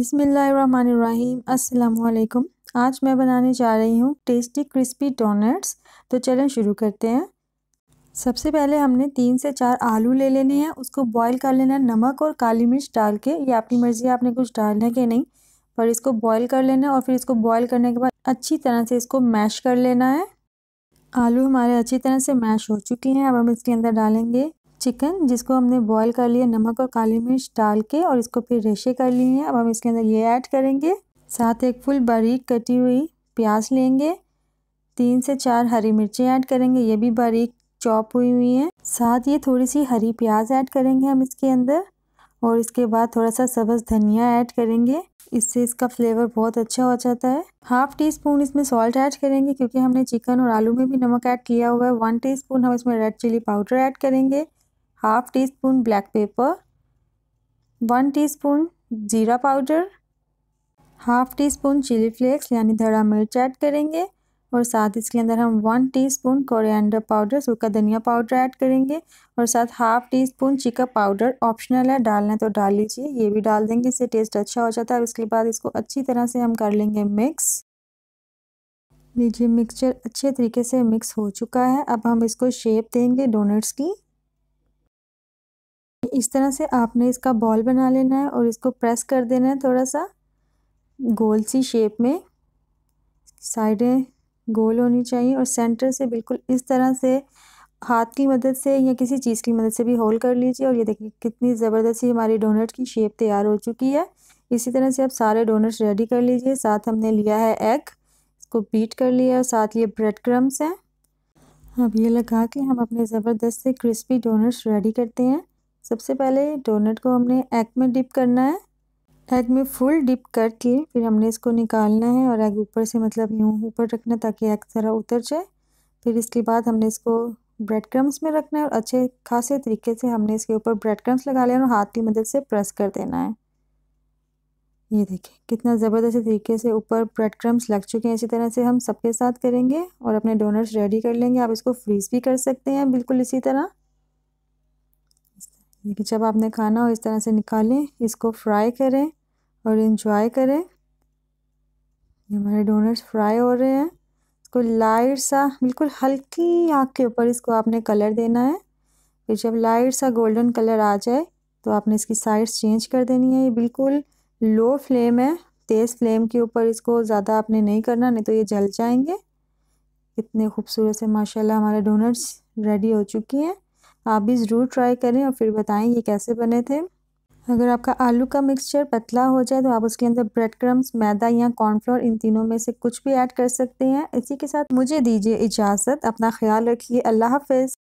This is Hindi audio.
बिसमीम् अल्लाम आज मैं बनाने जा रही हूँ टेस्टी क्रिस्पी डोनट्स तो चलें शुरू करते हैं सबसे पहले हमने तीन से चार आलू ले लेने हैं उसको बॉईल कर लेना है नमक और काली मिर्च डाल के ये अपनी मर्ज़ी है आपने कुछ डालना है कि नहीं पर इसको बॉईल कर लेना है और फिर इसको बॉईल करने के बाद अच्छी तरह से इसको मैश कर लेना है आलू हमारे अच्छी तरह से मैश हो चुके हैं अब हम इसके अंदर डालेंगे चिकन जिसको हमने बॉईल कर लिया नमक और काली मिर्च डाल के और इसको फिर रेशे कर लिए हैं अब हम इसके अंदर ये ऐड करेंगे साथ एक फुल बारीक कटी हुई प्याज लेंगे तीन से चार हरी मिर्चें ऐड करेंगे ये भी बारीक चॉप हुई हुई हैं साथ ये थोड़ी सी हरी प्याज ऐड करेंगे हम इसके अंदर और इसके बाद थोड़ा सा सब्ज़ धनिया ऐड करेंगे इससे इसका फ्लेवर बहुत अच्छा हो जाता है हाफ़ टी स्पून इसमें सॉल्ट ऐड करेंगे क्योंकि हमने चिकन और आलू में भी नमक ऐड किया हुआ है वन टी स्पून हम इसमें रेड चिली पाउडर ऐड करेंगे half teaspoon black pepper one teaspoon जीरा powder half teaspoon chilli flakes यानी धड़ा मिर्च ऐड करेंगे और साथ इसके अंदर हम वन टीस्पून कोरिएंडर पाउडर सूखा धनिया पाउडर ऐड करेंगे और साथ हाफ टी स्पून चिका पाउडर ऑप्शनल है डालना है तो डाल लीजिए ये भी डाल देंगे इससे टेस्ट अच्छा हो जाता है उसके बाद इसको अच्छी तरह से हम कर लेंगे मिक्स लीजिए मिक्सचर अच्छे तरीके से मिक्स हो चुका है अब हम इसको शेप देंगे डोनट्स की इस तरह से आपने इसका बॉल बना लेना है और इसको प्रेस कर देना है थोड़ा सा गोल सी शेप में साइडें गोल होनी चाहिए और सेंटर से बिल्कुल इस तरह से हाथ की मदद से या किसी चीज़ की मदद से भी होल कर लीजिए और ये देखिए कितनी ज़बरदस्ती हमारी डोनट की शेप तैयार हो चुकी है इसी तरह से आप सारे डोनट्स रेडी कर लीजिए साथ हमने लिया है एग इसको बीट कर लिया और साथ ये ब्रेड क्रम्स हैं अब ये लगा के हम अपने ज़बरदस्त से क्रिस्पी डोनट्स रेडी करते हैं सबसे पहले डोनट को हमने एग में डिप करना है एग में फुल डिप करके फिर हमने इसको निकालना है और एग ऊपर से मतलब यूँ ऊपर रखना ताकि एग ज़रा उतर जाए फिर इसके बाद हमने इसको ब्रेड क्रम्स में रखना है और अच्छे खासे तरीके से हमने इसके ऊपर ब्रेड क्रम्स लगा लिया और हाथ की मदद से प्रेस कर देना है ये देखिए कितना ज़बरदस्त तरीके से ऊपर ब्रेड क्रम्स लग चुके हैं इसी तरह से हम सबके साथ करेंगे और अपने डोनट्स रेडी कर लेंगे आप इसको फ्रीज़ भी कर सकते हैं बिल्कुल इसी तरह देखिए जब आपने खाना हो इस तरह से निकालें इसको फ्राई करें और इन्जॉय करें ये हमारे डोनट्स फ्राई हो रहे हैं इसको लाइट सा बिल्कुल हल्की आँख के ऊपर इसको आपने कलर देना है फिर जब लाइट सा गोल्डन कलर आ जाए तो आपने इसकी साइड्स चेंज कर देनी है ये बिल्कुल लो फ्लेम है तेज़ फ्लेम के ऊपर इसको ज़्यादा आपने नहीं करना नहीं तो ये जल जाएंगे इतने खूबसूरत से माशाल्लाह हमारे डोनट्स रेडी हो चुकी हैं आप भी ज़रूर ट्राई करें और फिर बताएं ये कैसे बने थे अगर आपका आलू का मिक्सचर पतला हो जाए तो आप उसके अंदर ब्रेड क्रम्स मैदा या कॉर्नफ्लोर इन तीनों में से कुछ भी ऐड कर सकते हैं इसी के साथ मुझे दीजिए इजाज़त अपना ख्याल रखिए अल्लाह हाफिज़